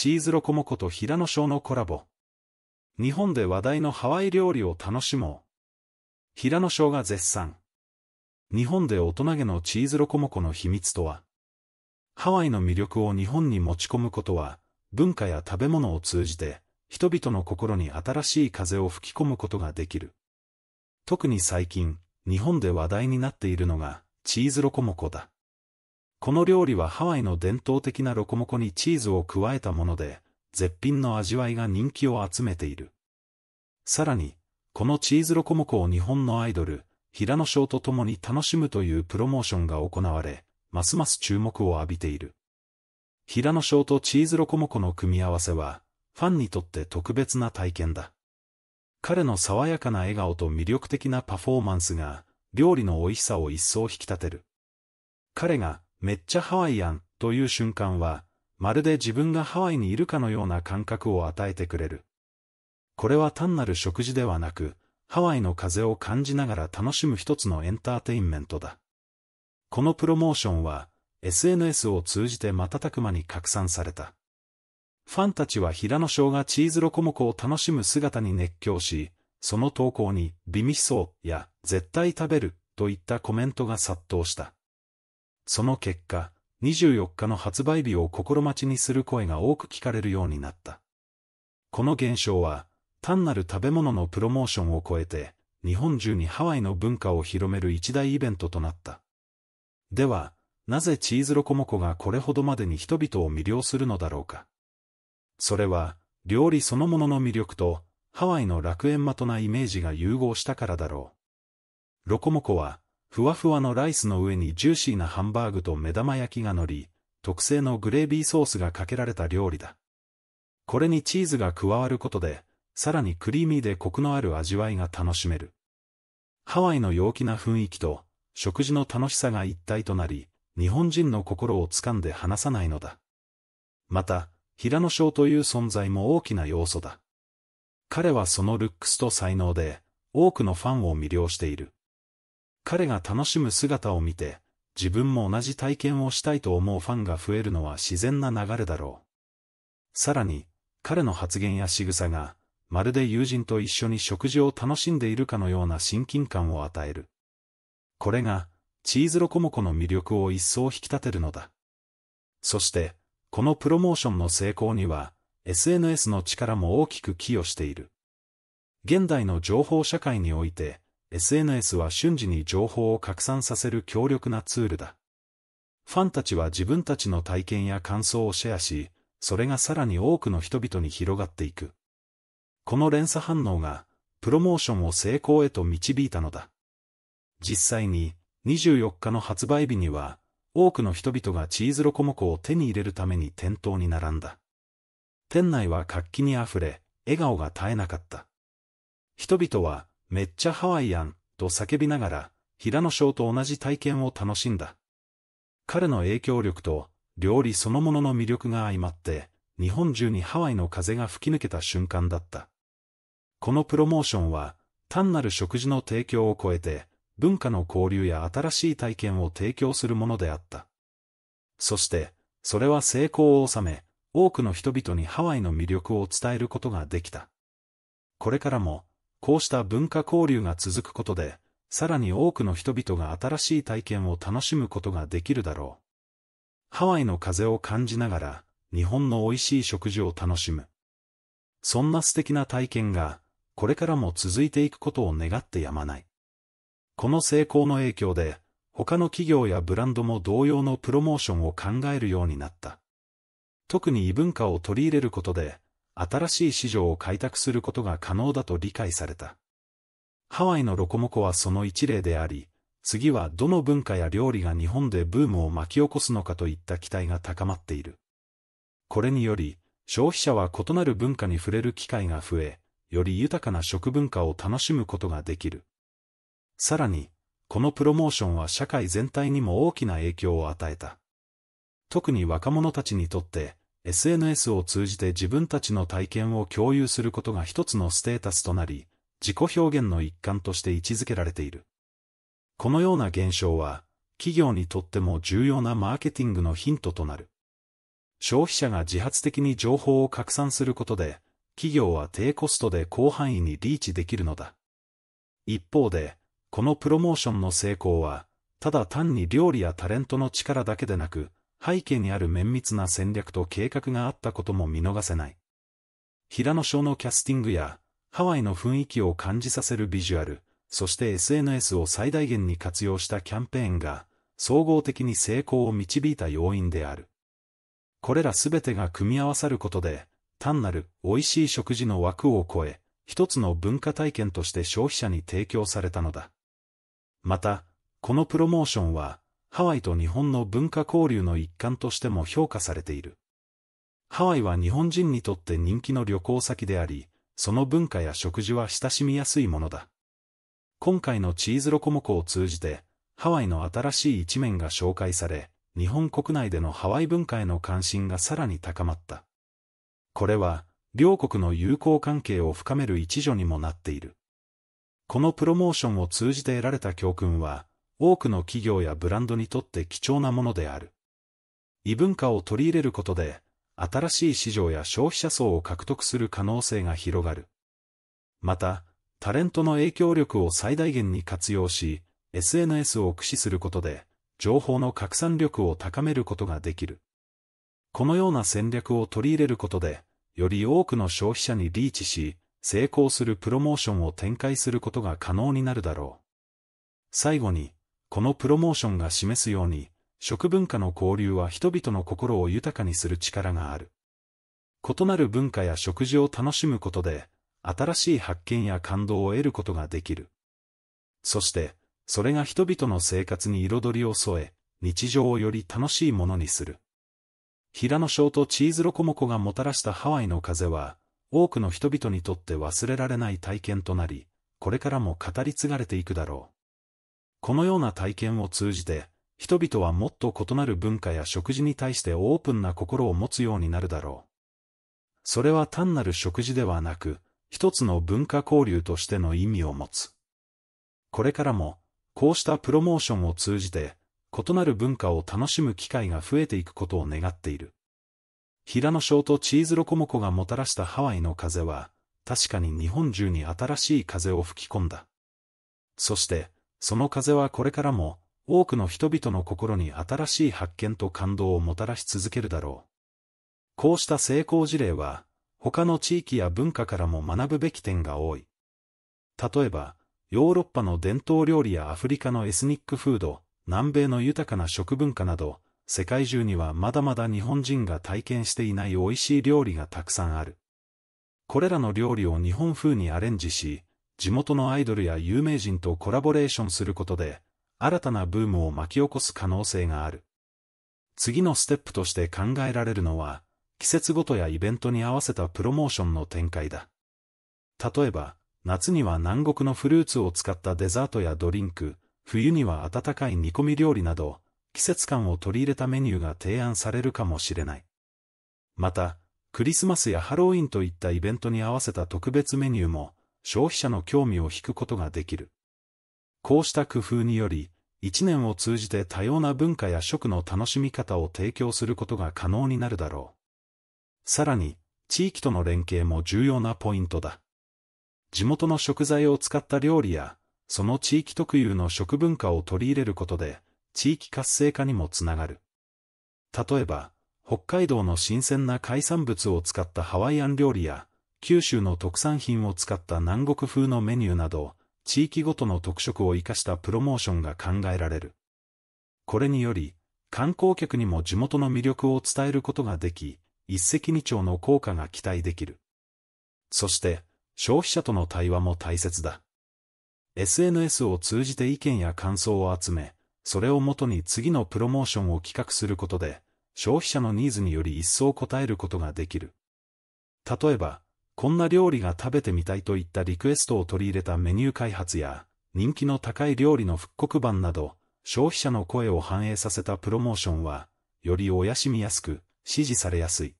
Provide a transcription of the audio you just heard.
チーズロコモコと平野翔のコラボ。日本で話題のハワイ料理を楽しもう。平野翔が絶賛。日本で大人げのチーズロコモコの秘密とはハワイの魅力を日本に持ち込むことは、文化や食べ物を通じて、人々の心に新しい風を吹き込むことができる。特に最近、日本で話題になっているのが、チーズロコモコだ。この料理はハワイの伝統的なロコモコにチーズを加えたもので、絶品の味わいが人気を集めている。さらに、このチーズロコモコを日本のアイドル、平野翔と共に楽しむというプロモーションが行われ、ますます注目を浴びている。平野翔とチーズロコモコの組み合わせは、ファンにとって特別な体験だ。彼の爽やかな笑顔と魅力的なパフォーマンスが、料理の美味しさを一層引き立てる。彼が、めっちゃハワイアンという瞬間は、まるで自分がハワイにいるかのような感覚を与えてくれる。これは単なる食事ではなく、ハワイの風を感じながら楽しむ一つのエンターテインメントだ。このプロモーションは、SNS を通じて瞬く間に拡散された。ファンたちは平野翔がチーズロコモコを楽しむ姿に熱狂し、その投稿に、美味しそうや、絶対食べる、といったコメントが殺到した。その結果、24日の発売日を心待ちにする声が多く聞かれるようになった。この現象は、単なる食べ物のプロモーションを超えて、日本中にハワイの文化を広める一大イベントとなった。では、なぜチーズロコモコがこれほどまでに人々を魅了するのだろうか。それは、料理そのものの魅力と、ハワイの楽園まとなイメージが融合したからだろう。ロコモコは、ふわふわのライスの上にジューシーなハンバーグと目玉焼きが乗り、特製のグレービーソースがかけられた料理だ。これにチーズが加わることで、さらにクリーミーでコクのある味わいが楽しめる。ハワイの陽気な雰囲気と、食事の楽しさが一体となり、日本人の心を掴んで離さないのだ。また、平野翔という存在も大きな要素だ。彼はそのルックスと才能で、多くのファンを魅了している。彼が楽しむ姿を見て、自分も同じ体験をしたいと思うファンが増えるのは自然な流れだろう。さらに、彼の発言や仕草が、まるで友人と一緒に食事を楽しんでいるかのような親近感を与える。これが、チーズロコモコの魅力を一層引き立てるのだ。そして、このプロモーションの成功には、SNS の力も大きく寄与している。現代の情報社会において、SNS は瞬時に情報を拡散させる強力なツールだ。ファンたちは自分たちの体験や感想をシェアし、それがさらに多くの人々に広がっていく。この連鎖反応が、プロモーションを成功へと導いたのだ。実際に、24日の発売日には、多くの人々がチーズロコモコを手に入れるために店頭に並んだ。店内は活気にあふれ、笑顔が絶えなかった。人々は、めっちゃハワイアン、と叫びながら、平野翔と同じ体験を楽しんだ。彼の影響力と、料理そのものの魅力が相まって、日本中にハワイの風が吹き抜けた瞬間だった。このプロモーションは、単なる食事の提供を超えて、文化の交流や新しい体験を提供するものであった。そして、それは成功を収め、多くの人々にハワイの魅力を伝えることができた。これからも、こうした文化交流が続くことで、さらに多くの人々が新しい体験を楽しむことができるだろう。ハワイの風を感じながら、日本の美味しい食事を楽しむ。そんな素敵な体験が、これからも続いていくことを願ってやまない。この成功の影響で、他の企業やブランドも同様のプロモーションを考えるようになった。特に異文化を取り入れることで、新しい市場を開拓することが可能だと理解された。ハワイのロコモコはその一例であり、次はどの文化や料理が日本でブームを巻き起こすのかといった期待が高まっている。これにより、消費者は異なる文化に触れる機会が増え、より豊かな食文化を楽しむことができる。さらに、このプロモーションは社会全体にも大きな影響を与えた。特に若者たちにとって、SNS を通じて自分たちの体験を共有することが一つのステータスとなり、自己表現の一環として位置づけられている。このような現象は、企業にとっても重要なマーケティングのヒントとなる。消費者が自発的に情報を拡散することで、企業は低コストで広範囲にリーチできるのだ。一方で、このプロモーションの成功は、ただ単に料理やタレントの力だけでなく、背景にある綿密な戦略と計画があったことも見逃せない。平野翔のキャスティングや、ハワイの雰囲気を感じさせるビジュアル、そして SNS を最大限に活用したキャンペーンが、総合的に成功を導いた要因である。これらすべてが組み合わさることで、単なる美味しい食事の枠を超え、一つの文化体験として消費者に提供されたのだ。また、このプロモーションは、ハワイと日本の文化交流の一環としても評価されている。ハワイは日本人にとって人気の旅行先であり、その文化や食事は親しみやすいものだ。今回のチーズロコモコを通じて、ハワイの新しい一面が紹介され、日本国内でのハワイ文化への関心がさらに高まった。これは、両国の友好関係を深める一助にもなっている。このプロモーションを通じて得られた教訓は、多くの企業やブランドにとって貴重なものである。異文化を取り入れることで、新しい市場や消費者層を獲得する可能性が広がる。また、タレントの影響力を最大限に活用し、SNS を駆使することで、情報の拡散力を高めることができる。このような戦略を取り入れることで、より多くの消費者にリーチし、成功するプロモーションを展開することが可能になるだろう。最後に、このプロモーションが示すように、食文化の交流は人々の心を豊かにする力がある。異なる文化や食事を楽しむことで、新しい発見や感動を得ることができる。そして、それが人々の生活に彩りを添え、日常をより楽しいものにする。平野翔とチーズロコモコがもたらしたハワイの風は、多くの人々にとって忘れられない体験となり、これからも語り継がれていくだろう。このような体験を通じて、人々はもっと異なる文化や食事に対してオープンな心を持つようになるだろう。それは単なる食事ではなく、一つの文化交流としての意味を持つ。これからも、こうしたプロモーションを通じて、異なる文化を楽しむ機会が増えていくことを願っている。平野翔とチーズロコモコがもたらしたハワイの風は、確かに日本中に新しい風を吹き込んだ。そして、その風はこれからも、多くの人々の心に新しい発見と感動をもたらし続けるだろう。こうした成功事例は、他の地域や文化からも学ぶべき点が多い。例えば、ヨーロッパの伝統料理やアフリカのエスニックフード、南米の豊かな食文化など、世界中にはまだまだ日本人が体験していない美味しい料理がたくさんある。これらの料理を日本風にアレンジし、地元のアイドルや有名人とコラボレーションすることで、新たなブームを巻き起こす可能性がある。次のステップとして考えられるのは、季節ごとやイベントに合わせたプロモーションの展開だ。例えば、夏には南国のフルーツを使ったデザートやドリンク、冬には温かい煮込み料理など、季節感を取り入れたメニューが提案されるかもしれない。また、クリスマスやハロウィンといったイベントに合わせた特別メニューも、消費者の興味を引くことができる。こうした工夫により、一年を通じて多様な文化や食の楽しみ方を提供することが可能になるだろう。さらに、地域との連携も重要なポイントだ。地元の食材を使った料理や、その地域特有の食文化を取り入れることで、地域活性化にもつながる。例えば、北海道の新鮮な海産物を使ったハワイアン料理や、九州の特産品を使った南国風のメニューなど、地域ごとの特色を生かしたプロモーションが考えられる。これにより、観光客にも地元の魅力を伝えることができ、一石二鳥の効果が期待できる。そして、消費者との対話も大切だ。SNS を通じて意見や感想を集め、それをもとに次のプロモーションを企画することで、消費者のニーズにより一層応えることができる。例えば、こんな料理が食べてみたいといったリクエストを取り入れたメニュー開発や、人気の高い料理の復刻版など、消費者の声を反映させたプロモーションは、よりおやしみやすく、支持されやすい。